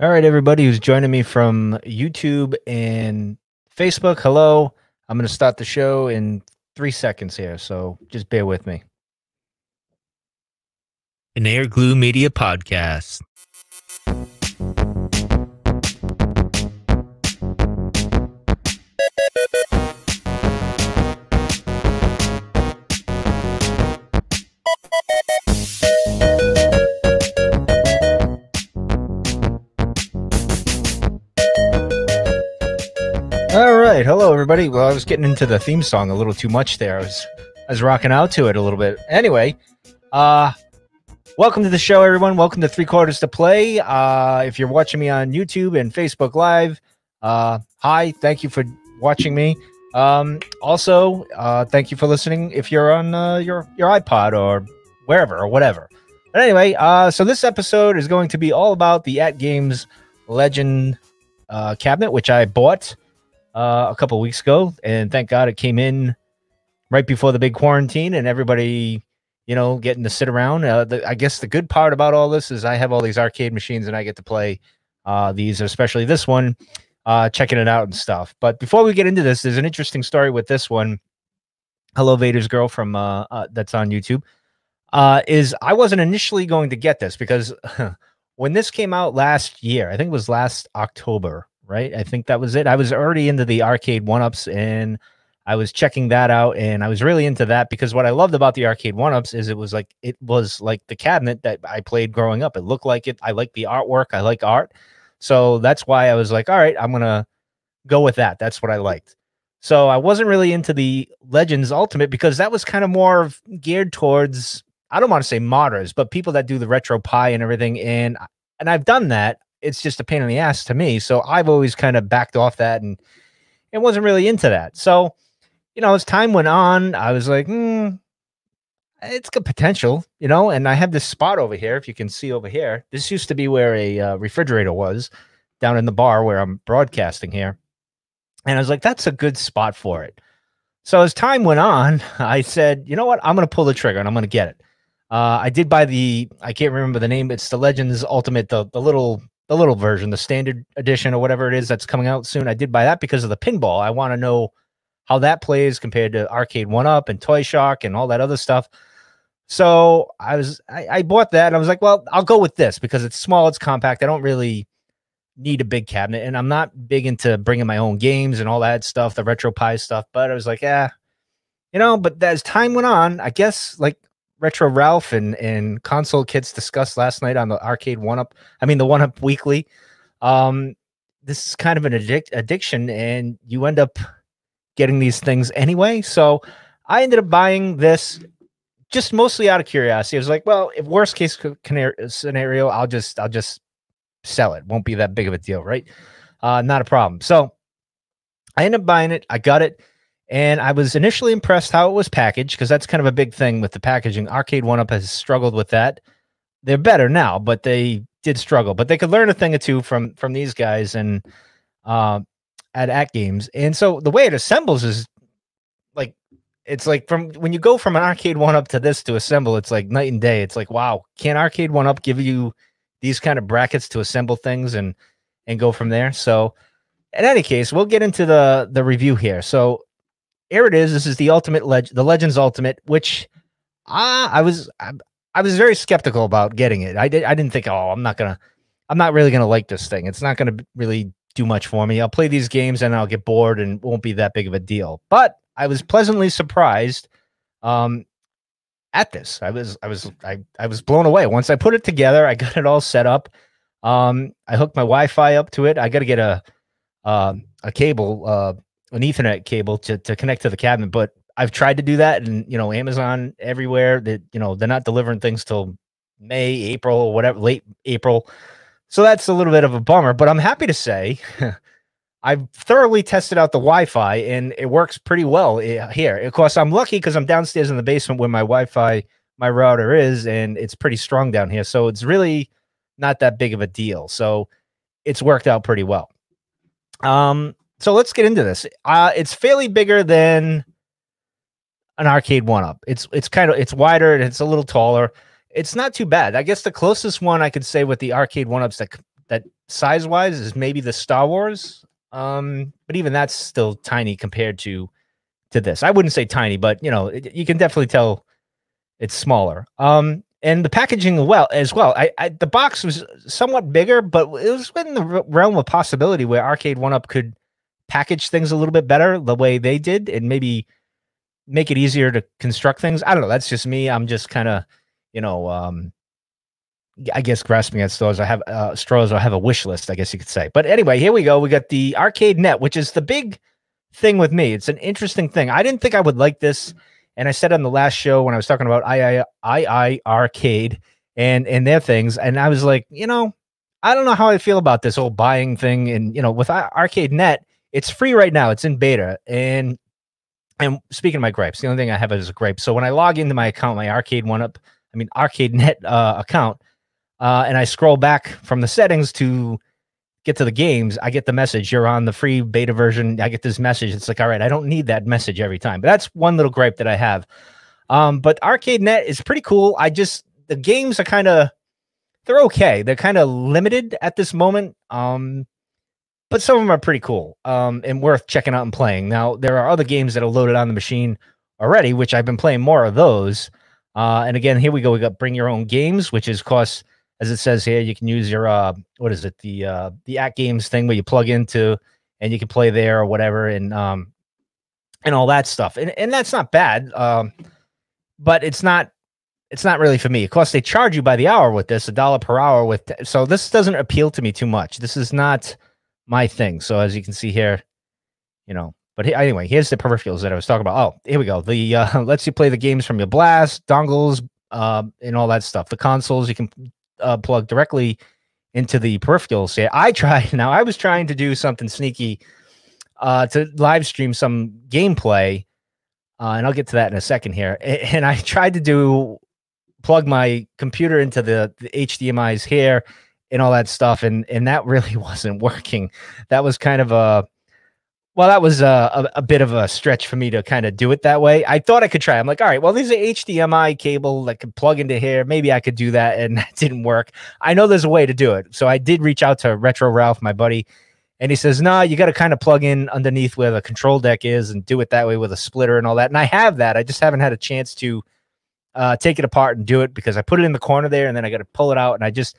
All right, everybody who's joining me from YouTube and Facebook, hello. I'm going to start the show in three seconds here, so just bear with me. An Air Glue Media Podcast. everybody. Well, I was getting into the theme song a little too much there. I was I was rocking out to it a little bit. Anyway, uh welcome to the show, everyone. Welcome to Three Quarters to Play. Uh if you're watching me on YouTube and Facebook Live, uh hi, thank you for watching me. Um also, uh thank you for listening if you're on uh, your your iPod or wherever or whatever. But anyway, uh so this episode is going to be all about the at games legend uh cabinet, which I bought uh, a couple weeks ago, and thank God it came in right before the big quarantine, and everybody, you know, getting to sit around. Uh, the, I guess the good part about all this is I have all these arcade machines, and I get to play uh, these, especially this one, uh, checking it out and stuff. But before we get into this, there's an interesting story with this one. Hello, Vader's girl from uh, uh, that's on YouTube. is I wasn't initially going to get this because when this came out last year, I think it was last October right? I think that was it. I was already into the arcade one ups and I was checking that out and I was really into that because what I loved about the arcade one ups is it was like it was like the cabinet that I played growing up. It looked like it. I like the artwork. I like art. So that's why I was like, all right, I'm gonna go with that. That's what I liked. So I wasn't really into the Legends Ultimate because that was kind of more geared towards I don't want to say modders, but people that do the retro pie and everything. And and I've done that it's just a pain in the ass to me. So I've always kind of backed off that and it wasn't really into that. So, you know, as time went on, I was like, hmm, it's got potential, you know. And I have this spot over here, if you can see over here. This used to be where a uh, refrigerator was down in the bar where I'm broadcasting here. And I was like, that's a good spot for it. So as time went on, I said, you know what? I'm going to pull the trigger and I'm going to get it. Uh, I did buy the, I can't remember the name. It's the Legends Ultimate, the, the little the little version, the standard edition or whatever it is that's coming out soon. I did buy that because of the pinball. I want to know how that plays compared to Arcade One Up and Toy Shock and all that other stuff. So I was I, I bought that and I was like, well, I'll go with this because it's small, it's compact. I don't really need a big cabinet, and I'm not big into bringing my own games and all that stuff, the retro stuff. But I was like, yeah, you know. But as time went on, I guess like Retro Ralph and, and console kids discussed last night on the arcade one up. I mean the one up weekly. Um, this is kind of an addict addiction, and you end up getting these things anyway. So I ended up buying this just mostly out of curiosity. I was like, well, if worst case scenario, I'll just I'll just sell it. Won't be that big of a deal, right? Uh, not a problem. So I ended up buying it. I got it and I was initially impressed how it was packaged because that's kind of a big thing with the packaging. Arcade One Up has struggled with that. They're better now, but they did struggle. But they could learn a thing or two from from these guys and uh, at at games. And so the way it assembles is like it's like from when you go from an Arcade One Up to this to assemble, it's like night and day. It's like wow, can Arcade One Up give you these kind of brackets to assemble things and and go from there? So. In any case, we'll get into the the review here. So here it is. This is the ultimate legend, the Legends Ultimate, which uh, I was I, I, was very skeptical about getting it. I did I didn't think, oh, I'm not gonna, I'm not really gonna like this thing. It's not gonna really do much for me. I'll play these games and I'll get bored and won't be that big of a deal. But I was pleasantly surprised um, at this. I was I was I, I was blown away. Once I put it together, I got it all set up. Um, I hooked my Wi-Fi up to it. I got to get a uh, a cable uh, an Ethernet cable to, to connect to the cabinet, but I've tried to do that, and you know, Amazon everywhere that you know they're not delivering things till May, April, or whatever, late April. So that's a little bit of a bummer, but I'm happy to say I've thoroughly tested out the Wi-Fi and it works pretty well eh, here. Of course, I'm lucky because I'm downstairs in the basement where my Wi-Fi, my router is, and it's pretty strong down here. So it's really not that big of a deal. So it's worked out pretty well. Um, so let's get into this. Uh, it's fairly bigger than an arcade one up. It's it's kind of it's wider and it's a little taller. It's not too bad. I guess the closest one I could say with the arcade one ups that that size wise is maybe the Star Wars. Um, but even that's still tiny compared to to this. I wouldn't say tiny, but you know it, you can definitely tell it's smaller. Um, and the packaging well as well. I, I the box was somewhat bigger, but it was in the realm of possibility where arcade one up could package things a little bit better the way they did and maybe make it easier to construct things. I don't know. That's just me. I'm just kind of, you know, um, I guess grasping at straws. I have uh, straws. I have a wish list, I guess you could say. But anyway, here we go. We got the arcade net, which is the big thing with me. It's an interesting thing. I didn't think I would like this, and I said on the last show when I was talking about II, I arcade and and their things, and I was like, you know, I don't know how I feel about this whole buying thing. And you know, with arcade net, it's free right now. It's in beta. And and speaking of my gripes, the only thing I have is a gripe. So when I log into my account, my arcade one up, I mean arcade net uh, account, uh, and I scroll back from the settings to get to the games, I get the message. You're on the free beta version. I get this message. It's like, all right, I don't need that message every time. But that's one little gripe that I have. Um, but arcade net is pretty cool. I just the games are kind of they're okay. They're kind of limited at this moment. Um, but some of them are pretty cool um, and worth checking out and playing. Now, there are other games that are loaded on the machine already, which I've been playing more of those. Uh, and again, here we go. We got bring your own games, which is cost as it says here. You can use your uh, what is it the uh, the at games thing where you plug into and you can play there or whatever and um and all that stuff. And and that's not bad. Um, but it's not it's not really for me. Of course, they charge you by the hour with this, a dollar per hour with. so this doesn't appeal to me too much. This is not my thing. So as you can see here, you know, but anyway, here's the peripherals that I was talking about. Oh, here we go. The uh, lets you play the games from your blast, dongles, uh, and all that stuff. The consoles you can uh, plug directly into the peripherals. Yeah, I tried. Now I was trying to do something sneaky uh, to live stream some gameplay, uh, and I'll get to that in a second here. And I tried to do plug my computer into the, the HDMI's here and all that stuff and and that really wasn't working that was kind of a well that was a, a, a bit of a stretch for me to kind of do it that way i thought i could try i'm like all right well there's an hdmi cable that could plug into here maybe i could do that and that didn't work i know there's a way to do it so i did reach out to retro ralph my buddy and he says nah you got to kind of plug in underneath where the control deck is and do it that way with a splitter and all that and i have that i just haven't had a chance to uh, take it apart and do it because i put it in the corner there and then i got to pull it out and i just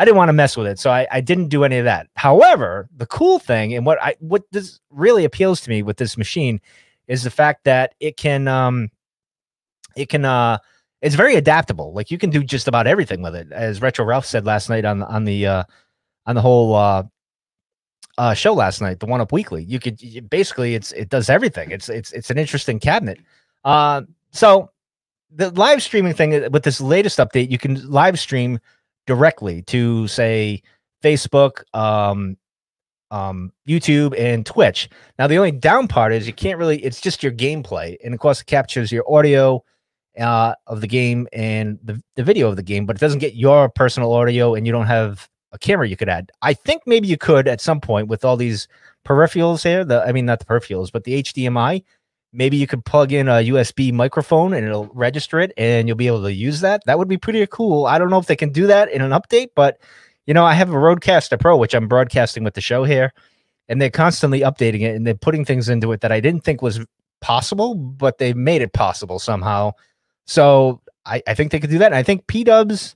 I didn't want to mess with it, so I, I didn't do any of that. However, the cool thing and what I what this really appeals to me with this machine is the fact that it can um it can uh it's very adaptable. Like you can do just about everything with it, as Retro Ralph said last night on on the uh, on the whole uh, uh, show last night, the One Up Weekly. You could you, basically it's it does everything. It's it's it's an interesting cabinet. Uh, so the live streaming thing uh, with this latest update, you can live stream directly to say Facebook, um, um, YouTube, and Twitch. Now, the only down part is you can't really, it's just your gameplay. And of course, it captures your audio uh, of the game and the, the video of the game, but it doesn't get your personal audio and you don't have a camera you could add. I think maybe you could at some point with all these peripherals here. The I mean, not the peripherals, but the HDMI maybe you could plug in a USB microphone and it'll register it and you'll be able to use that. That would be pretty cool. I don't know if they can do that in an update, but you know, I have a Rodecaster Pro, which I'm broadcasting with the show here, and they're constantly updating it and they're putting things into it that I didn't think was possible, but they made it possible somehow. So I, I think they could do that. And I think P dubs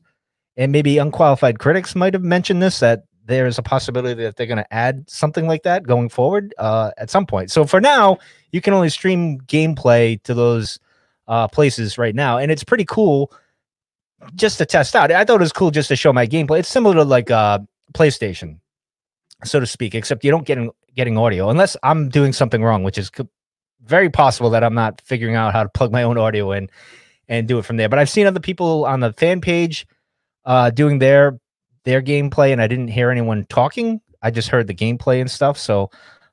and maybe unqualified critics might have mentioned this that there is a possibility that they're going to add something like that going forward uh, at some point. So for now, you can only stream gameplay to those uh, places right now, and it's pretty cool just to test out. I thought it was cool just to show my gameplay. It's similar to like uh, PlayStation, so to speak, except you don't get in, getting audio unless I'm doing something wrong, which is very possible that I'm not figuring out how to plug my own audio in and do it from there. But I've seen other people on the fan page uh, doing their their gameplay, and I didn't hear anyone talking. I just heard the gameplay and stuff. So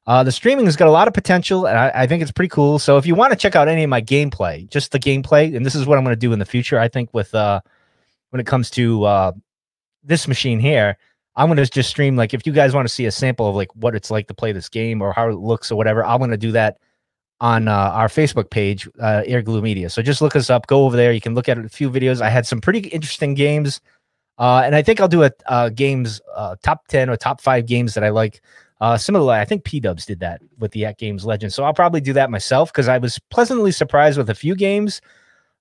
uh, the streaming has got a lot of potential, and I, I think it's pretty cool. So if you want to check out any of my gameplay, just the gameplay, and this is what I'm going to do in the future, I think with uh, when it comes to uh, this machine here, I'm going to just stream like if you guys want to see a sample of like what it's like to play this game or how it looks or whatever, I'm going to do that on uh, our Facebook page, uh, Air Glue Media. So just look us up, go over there. You can look at a few videos. I had some pretty interesting games uh, and I think I'll do a uh, games uh, top 10 or top five games that I like. Uh, similarly, I think P Dubs did that with the At Games Legend. So I'll probably do that myself because I was pleasantly surprised with a few games.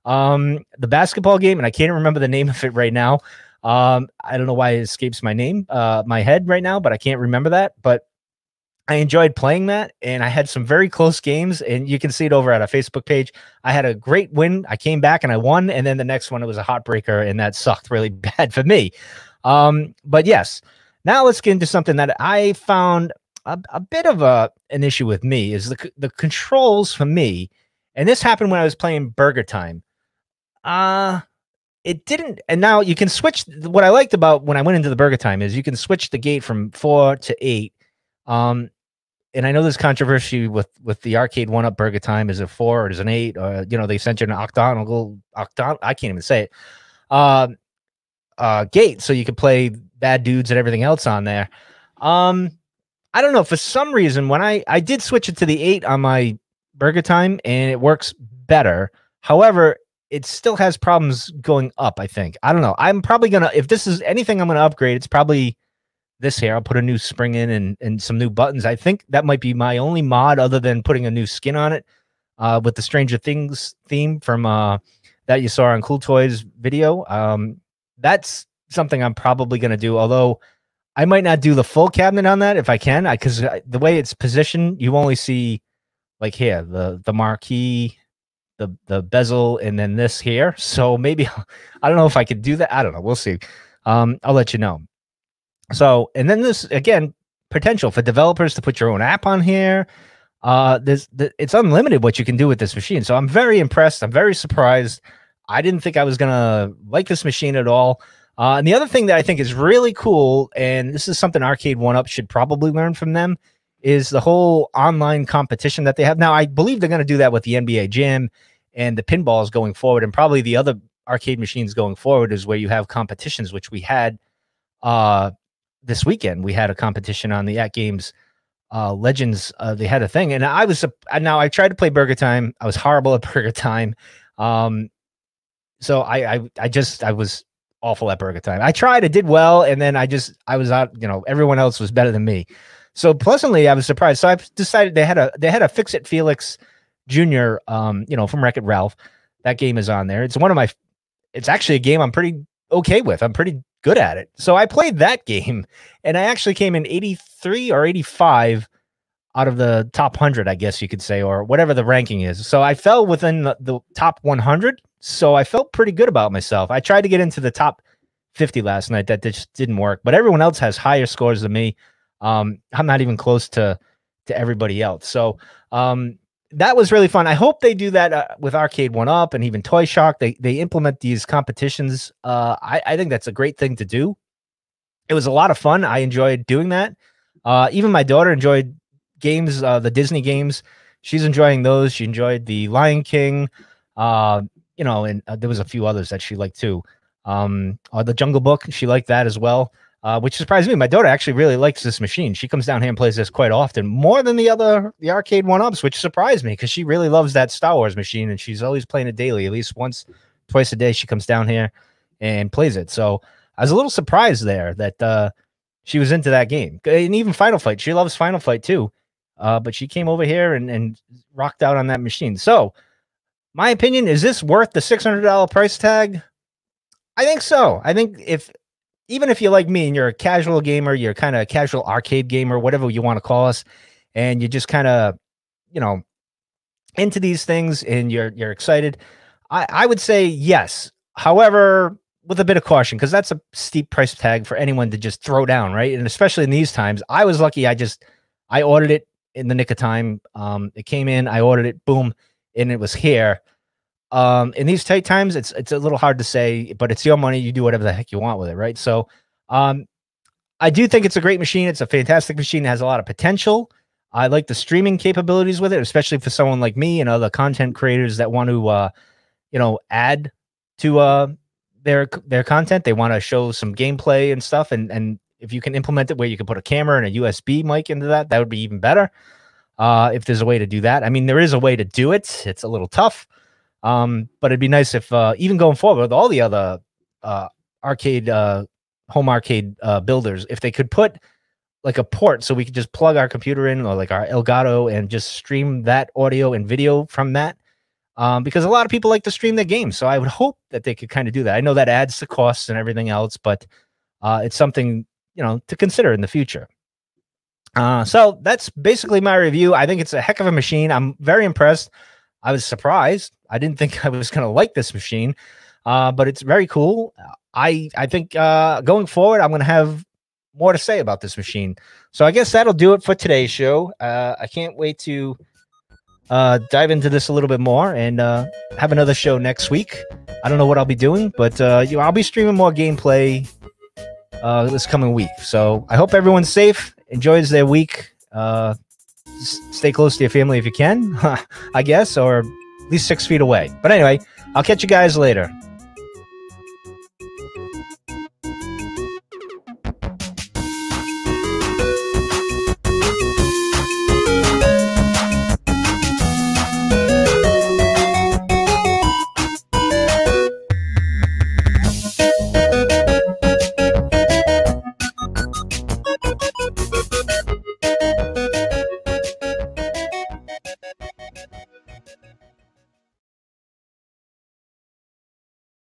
Um, the basketball game, and I can't remember the name of it right now. Um, I don't know why it escapes my name, uh, my head right now, but I can't remember that. But I enjoyed playing that and I had some very close games and you can see it over at our Facebook page. I had a great win. I came back and I won and then the next one it was a heartbreaker and that sucked really bad for me. Um but yes, now let's get into something that I found a, a bit of a an issue with me is the the controls for me and this happened when I was playing Burger Time. Uh it didn't and now you can switch what I liked about when I went into the Burger Time is you can switch the gate from 4 to 8 um, and I know there's controversy with with the arcade one up burger time. Is it four or is it an eight? Or uh, you know, they sent you an octagonal octon I can't even say it. Um, uh, gate, so you can play bad dudes and everything else on there. Um, I don't know. For some reason, when I I did switch it to the eight on my burger time, and it works better. However, it still has problems going up. I think I don't know. I'm probably gonna if this is anything I'm gonna upgrade. It's probably this here. I'll put a new spring in and, and some new buttons. I think that might be my only mod other than putting a new skin on it uh, with the Stranger Things theme from uh, that you saw on Cool Toys video. Um, that's something I'm probably going to do, although I might not do the full cabinet on that if I can, because the way it's positioned, you only see like here the the marquee the the bezel and then this here so maybe i don't know if i could do that i don't know we'll see um, i'll let you know so, and then this again, potential for developers to put your own app on here. Uh, there's it's unlimited what you can do with this machine. So I'm very impressed. I'm very surprised. I didn't think I was gonna like this machine at all. Uh, and the other thing that I think is really cool, and this is something Arcade One Up should probably learn from them, is the whole online competition that they have. Now, I believe they're going to do that with the NBA Gym and the pinballs going forward, and probably the other arcade machines going forward is where you have competitions, which we had uh, this weekend we had a competition on the at games uh, legends uh, they had a thing and i was uh, now i tried to play burger time i was horrible at burger time um, so I, I i just i was awful at burger time i tried i did well and then i just i was out you know everyone else was better than me so pleasantly i was surprised so i decided they had a they had a fix it felix junior um you know from wreck it ralph that game is on there it's one of my it's actually a game i'm pretty okay with. I'm pretty good at it. So I played that game and I actually came in 83 or 85 out of the top 100, I guess you could say, or whatever the ranking is. So I fell within the, the top 100. So I felt pretty good about myself. I tried to get into the top 50 last night. That just didn't work. But everyone else has higher scores than me. Um, I'm not even close to to everybody else. So um, that was really fun. I hope they do that uh, with Arcade One Up and even Toy Shock. They they implement these competitions. Uh, I I think that's a great thing to do. It was a lot of fun. I enjoyed doing that. Uh, even my daughter enjoyed games, uh, the Disney games. She's enjoying those. She enjoyed the Lion King. Uh, you know, and uh, there was a few others that she liked too. Um, the Jungle Book. She liked that as well uh, which surprised me. My daughter actually really likes this machine. She comes down here and plays this quite often, more than the other the arcade one ups, which surprised me because she really loves that Star Wars machine and she's always playing it daily, at least once, twice a day. She comes down here and plays it. So I was a little surprised there that uh, she was into that game, and even Final Fight. She loves Final Fight too, uh, but she came over here and and rocked out on that machine. So my opinion is this worth the six hundred dollar price tag? I think so. I think if even if you're like me and you're a casual gamer, you're kind of a casual arcade gamer, whatever you want to call us, and you're just kind of, you know, into these things and you're you're excited, I, I would say yes. However, with a bit of caution, because that's a steep price tag for anyone to just throw down, right? And especially in these times, I was lucky. I just I ordered it in the nick of time. Um, it came in, I ordered it, boom, and it was here. Um, in these tight times, it's it's a little hard to say, but it's your money. You do whatever the heck you want with it, right? So, um, I do think it's a great machine. It's a fantastic machine. It has a lot of potential. I like the streaming capabilities with it, especially for someone like me and other content creators that want to, uh, you know, add to uh, their their content. They want to show some gameplay and stuff, and and if you can implement it where you can put a camera and a USB mic into that, that would be even better. Uh, if there's a way to do that, I mean, there is a way to do it. It's a little tough. Um, but it'd be nice if uh, even going forward with all the other uh, arcade uh, home arcade uh, builders, if they could put like a port so we could just plug our computer in or like our Elgato and just stream that audio and video from that. Um, because a lot of people like to stream their games, so I would hope that they could kind of do that. I know that adds to costs and everything else, but uh, it's something you know to consider in the future. Uh, so that's basically my review. I think it's a heck of a machine. I'm very impressed. I was surprised I didn't think I was going to like this machine, uh, but it's very cool. I I think uh, going forward, I'm going to have more to say about this machine. So I guess that'll do it for today's show. Uh, I can't wait to uh, dive into this a little bit more and uh, have another show next week. I don't know what I'll be doing, but uh, you know, I'll be streaming more gameplay uh, this coming week. So I hope everyone's safe, enjoys their week. Uh, s- stay close to your family if you can, I guess, or least six feet away. But anyway, I'll catch you guys later.